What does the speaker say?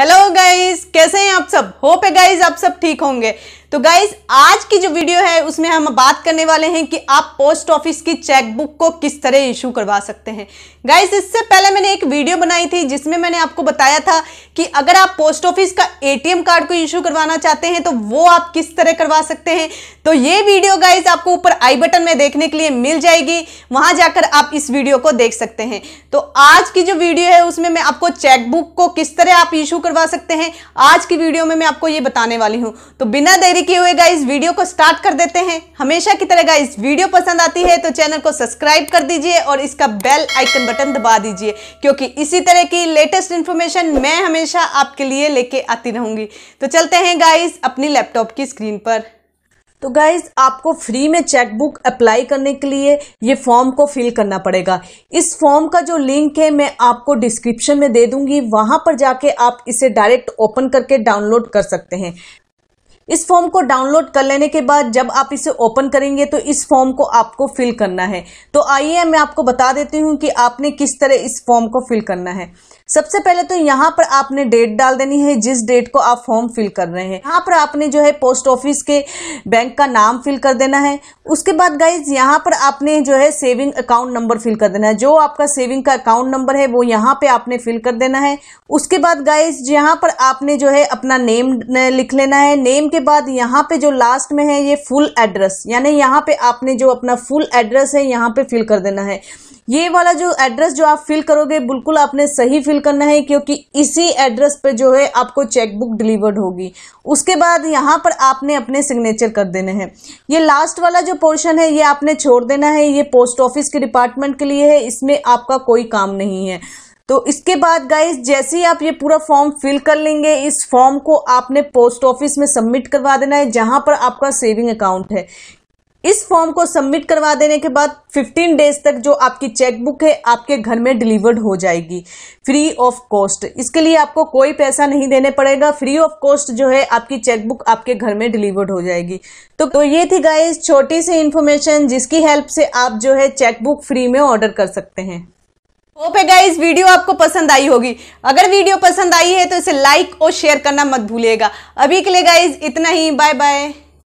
hello guys कैसे हैं आप सब होप है गाइस आप सब ठीक होंगे तो गाइज आज की जो वीडियो है उसमें हम बात करने वाले हैं कि आप पोस्ट ऑफिस की चेकबुक को किस तरह इशू करवा सकते हैं गाइज इससे पहले मैंने एक वीडियो बनाई थी जिसमें मैंने आपको बताया था कि अगर आप पोस्ट ऑफिस का एटीएम कार्ड को इशू करवाना चाहते हैं तो वो आप किस तरह करवा सकते हैं तो ये वीडियो गाइज आपको ऊपर आई बटन में देखने के लिए मिल जाएगी वहां जाकर आप इस वीडियो को देख सकते हैं तो आज की जो वीडियो है उसमें मैं आपको चेकबुक को किस तरह आप इशू करवा सकते हैं आज की वीडियो में मैं आपको ये बताने वाली हूँ तो बिना देरी देरी किए हुए गाइस वीडियो को स्टार्ट कर देते हैं हमेशा की तरह गाइस वीडियो पसंद आती है तो चैनल को सब्सक्राइब कर दीजिए और इसका बेल आइकन बटन दबा दीजिए क्योंकि इसी तरह की लेटेस्ट इन्फॉर्मेशन मैं हमेशा आपके लिए लेके आती रहूंगी तो चलते हैं गाइज अपनी लैपटॉप की स्क्रीन पर तो गाइज आपको फ्री में चेकबुक अप्लाई करने के लिए ये फॉर्म को फिल करना पड़ेगा इस फॉर्म का जो लिंक है मैं आपको डिस्क्रिप्शन में दे दूंगी वहां पर जाके आप इसे डायरेक्ट ओपन करके डाउनलोड कर सकते हैं इस फॉर्म को डाउनलोड कर लेने के बाद जब आप इसे ओपन करेंगे तो इस फॉर्म को आपको फिल करना है तो आइए मैं आपको बता देती हूँ कि आपने किस तरह इस फॉर्म को फिल करना है सबसे पहले तो यहाँ पर आपने डेट डाल देनी है जिस डेट को आप फॉर्म फिल कर रहे हैं यहाँ पर आपने जो है पोस्ट ऑफिस के बैंक का नाम फिल कर देना है उसके बाद गाइज यहाँ पर आपने जो है सेविंग अकाउंट नंबर फिल कर देना है जो आपका सेविंग का अकाउंट नंबर है वो यहाँ पे आपने फिल कर देना है उसके बाद गाइज यहाँ पर आपने जो है अपना नेम लिख लेना है नेम के बाद यहाँ पे जो लास्ट में है ये फुल एड्रेस यानी यहाँ पे आपने जो अपना फुल एड्रेस है यहाँ पे फिल कर देना है ये वाला जो एड्रेस जो आप फिल करोगे बिल्कुल आपने सही फिल करना है क्योंकि इसी एड्रेस पे जो है आपको चेकबुक डिलीवर्ड होगी उसके बाद यहाँ पर आपने अपने सिग्नेचर कर देने हैं ये लास्ट वाला जो पोर्शन है ये आपने छोड़ देना है ये पोस्ट ऑफिस के डिपार्टमेंट के लिए है इसमें आपका कोई काम नहीं है तो इसके बाद गाइस जैसे ही आप ये पूरा फॉर्म फिल कर लेंगे इस फॉर्म को आपने पोस्ट ऑफिस में सबमिट करवा देना है जहां पर आपका सेविंग अकाउंट है इस फॉर्म को सबमिट करवा देने के बाद 15 डेज तक जो आपकी चेकबुक है आपके घर में डिलीवर्ड हो जाएगी फ्री ऑफ कॉस्ट इसके लिए आपको कोई पैसा नहीं देने पड़ेगा फ्री ऑफ कॉस्ट जो है आपकी चेकबुक आपके घर में डिलीवर्ड हो जाएगी तो, तो ये थी गाइस छोटी सी इन्फॉर्मेशन जिसकी हेल्प से आप जो है चेकबुक फ्री में ऑर्डर कर सकते हैं होप है गाइज वीडियो आपको पसंद आई होगी अगर वीडियो पसंद आई है तो इसे लाइक और शेयर करना मत भूलिएगा अभी के लिए गाइज इतना ही बाय बाय